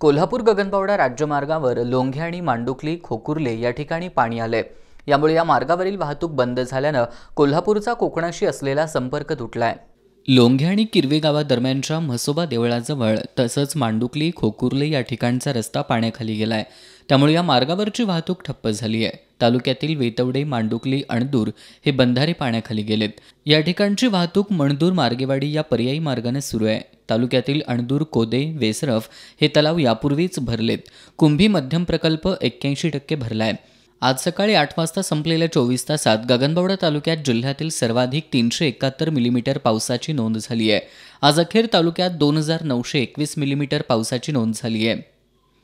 कोल्हापूर गगनबावडा राज्यमार्गावर लोंघे आणि मांडुकली खोकुर्ले या ठिकाणी पाणी आले यामुळे या मार्गावरील वाहतूक बंद झाल्यानं कोल्हापूरचा कोकणाशी असलेला संपर्क तुटलाय लोंघे आणि किरवे गावादरम्यानच्या म्हसोबा देवळाजवळ तसंच मांडुकली खोकुर्ले या ठिकाणचा रस्ता पाण्याखाली गेलाय त्यामुळे या मार्गावरची वाहतूक ठप्प झाली आहे तालुक्यातील वेतवडे मांडुकली अणदूर हे बंधारे पाण्याखाली गेलेत या ठिकाणची वाहतूक मणदूर मार्गेवाडी या पर्यायी मार्गाने सुरू आहे तालुक्यातील अणदूर कोदे वेसरफ हे तलाव यापूर्वीच भरलेत कुंभी मध्यम प्रकल्प एक्क्याऐंशी टक्के भरलाय आज सकाळी आठ वाजता संपलेल्या चोवीस तासात गगनबावडा तालुक्यात जिल्ह्यातील सर्वाधिक तीनशे एकाहत्तर मिलीमीटर पावसाची नोंद झाली आहे आज अखेर तालुक्यात दोन हजार नऊशे एकवीस मिलीमीटर पावसाची नोंद झाली आहे